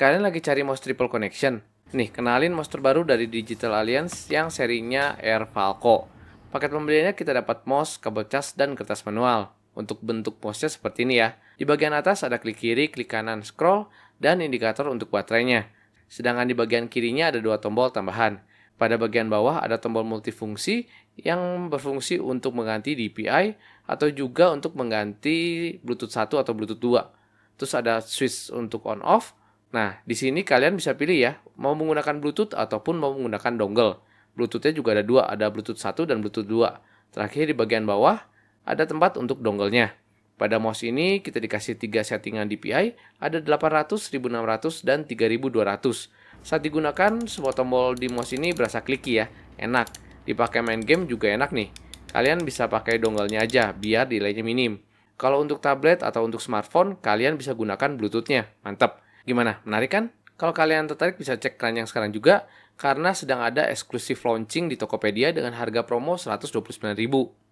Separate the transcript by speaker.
Speaker 1: Kalian lagi cari mouse triple connection? Nih, kenalin mouse terbaru dari Digital Alliance yang serinya Air Falco. Paket pembeliannya kita dapat mouse, kabel cas, dan kertas manual. Untuk bentuk mouse-nya seperti ini ya. Di bagian atas ada klik kiri, klik kanan scroll, dan indikator untuk baterainya. Sedangkan di bagian kirinya ada dua tombol tambahan. Pada bagian bawah ada tombol multifungsi yang berfungsi untuk mengganti DPI atau juga untuk mengganti Bluetooth 1 atau Bluetooth 2. Terus ada switch untuk on off, Nah, di sini kalian bisa pilih ya, mau menggunakan Bluetooth ataupun mau menggunakan dongle. Bluetoothnya juga ada dua, ada Bluetooth 1 dan Bluetooth 2. Terakhir di bagian bawah, ada tempat untuk donglenya. Pada mouse ini kita dikasih tiga settingan DPI, ada 800, 1600, dan 3200. Saat digunakan, semua tombol di mouse ini berasa clicky ya, enak. Dipakai main game juga enak nih. Kalian bisa pakai donglenya aja, biar delaynya minim. Kalau untuk tablet atau untuk smartphone, kalian bisa gunakan Bluetooth-nya, mantap. Gimana? Menarik kan? Kalau kalian tertarik bisa cek keranjang sekarang juga karena sedang ada eksklusif launching di Tokopedia dengan harga promo 129.000.